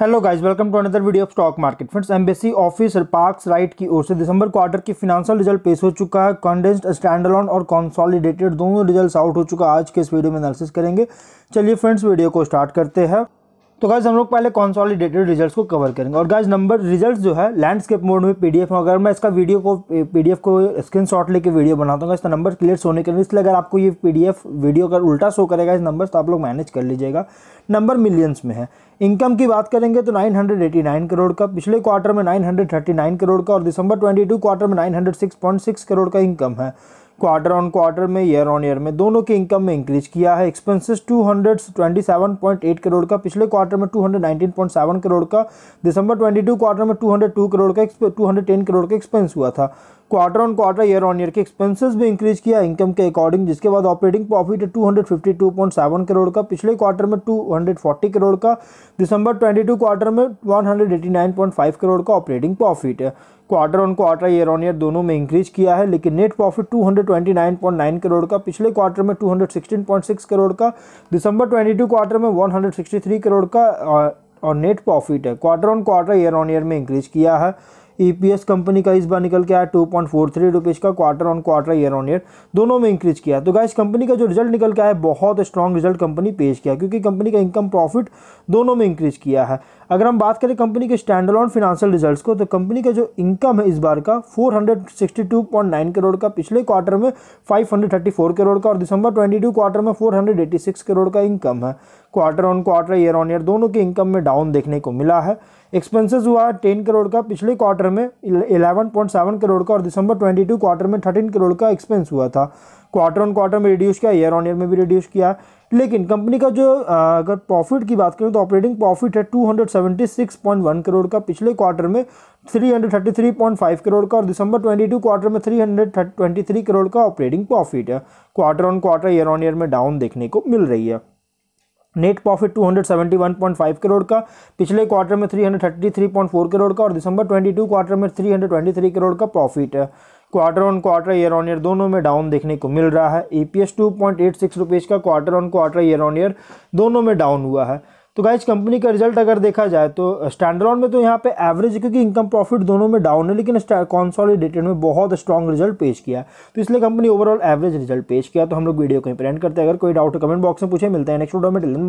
hello guys welcome to another video of stock market friends embassy office parks REIT की ओर से दिसंबर quarter की फिनांशियल रिजल्ट पेश हो चुका है कंडेंस्ड स्टैंडलॉन और कॉन्सॉलिडेटेड दोनों रिजल्ट्स आउट हो चुका है आज के इस वीडियो में एनालिसिस करेंगे चलिए फ्रेंड्स वीडियो को स्टार्ट करते हैं तो गाइज हम लोग पहले कॉन्सॉलिडेटेड रिजल्ट्स को कवर करेंगे और गाइज नंबर रिजल्ट्स जो है लैंडस्केप मोड में पीडीएफ में अगर मैं इसका वीडियो को पीडीएफ को स्क्रीन शॉट लेके वीडियो बनाता हूँ इसका नंबर क्लियर होने के लिए इसलिए अगर आपको ये पीडीएफ वीडियो अगर उल्टा शो करेगा इस नंबर तो आप लोग मैनेज कर लीजिएगा नंबर मिलियंस में है इनकम की बात करेंगे तो नाइन करोड़ का पिछले क्वार्टर में नाइन करोड़ का और दिसंबर ट्वेंटी क्वार्टर में नाइन करोड़ का इनकम है क्वार्टर ऑन क्वार्टर में ईयर ऑन ईयर में दोनों के इनकम में इंक्रीज किया है एक्सपेंसेस 227.8 करोड़ का पिछले क्वार्टर में 219.7 करोड़ का दिसंबर 22 क्वार्टर में 202 करोड़ का 210 करोड़ का एक्सपेंस हुआ था quarter on quarter year on year के एक्सपेंसेस भी इंक्रीज किया इनकम के अकॉर्डिंग जिसके बाद ऑपरेटिंग प्रॉफिट 252.7 करोड़ का पिछले क्वार्टर में 240 करोड़ का दिसंबर 22 क्वार्टर में 189.5 करोड़ का ऑपरेटिंग प्रॉफिट है quarter on quarter year on year दोनों में इंक्रीज किया है लेकिन नेट प्रॉफिट 229.9 करोड़ का पिछले क्वार्टर में 216.6 करोड़ का दिसंबर 22 क्वार्टर में 163 करोड़ का और नेट प्रॉफिट है quarter on quarter year on year में इंक्रीज किया है ईपीएस e कंपनी का इस बार निकल के आया two point four three rupees का quarter on quarter year on year दोनों में इंक्रीज किया तो गाइस कंपनी का जो रिजल्ट निकल के आया बहुत स्ट्रॉन्ग रिजल्ट कंपनी पेश किया क्योंकि कंपनी का इनकम प्रॉफिट दोनों में इंक्रीज किया है अगर हम बात करें कंपनी के स्टैंड ऑन फिनेंशियल रिजल्ट को तो कंपनी का जो इनकम है इस बार का फोर करोड़ का पिछले क्वार्टर में फाइव करोड़ का और दिसंबर ट्वेंटी क्वार्टर में फोर करोड़ का इनकम है quarter on quarter year on year दोनों के इनकम में डाउन देखने को मिला है एक्सपेंसेस हुआ है टेन करोड़ का पिछले क्वार्टर में इलेवन पॉइंट सेवन करोड़ का और दिसंबर ट्वेंटी टू क्वार्टर में थर्टीन करोड़ का एक्सपेंस हुआ था क्वार्टर ऑन क्वार्टर में रिड्यूस किया ईयर ऑन ईयर में भी रिड्यूस किया लेकिन कंपनी का जो अगर प्रॉफिट की बात करें तो ऑपरेटिंग प्रॉफिट है वन करोड़ का पिछले क्वार्टर में फाइव करोड़ का और दिसंबर टू क्वार्टर में थ्री करोड़ का ऑपरेटिंग प्रॉफिट है quarter on quarter year on year में डाउन देखने को मिल रही है नेट प्रॉफिट 271.5 करोड़ का पिछले क्वार्टर में 333.4 करोड़ का और दिसंबर 22 क्वार्टर में 323 करोड़ का प्रॉफिट है quarter on quarter year on year दोनों में डाउन देखने को मिल रहा है E P S two point eight six rupees का quarter on quarter year on year दोनों में डाउन हुआ है तो गाइज कंपनी का रिजल्ट अगर देखा जाए तो स्टैंडर्ड में तो यहाँ पे एवरेज क्योंकि इनकम प्रॉफिट दोनों में डाउन है लेकिन कॉन्सॉलिडेटेड में बहुत स्ट्रॉन्ग रिजल्ट पेश किया तो इसलिए कंपनी ओवरऑल एवरेज रिजल्ट पेश किया तो हम लोग वीडियो को इंप्रेंट करते हैं अगर कोई डाउट कमेंट बॉक्स में पूछे मिलते हैं नेक्स्ट वीडियो में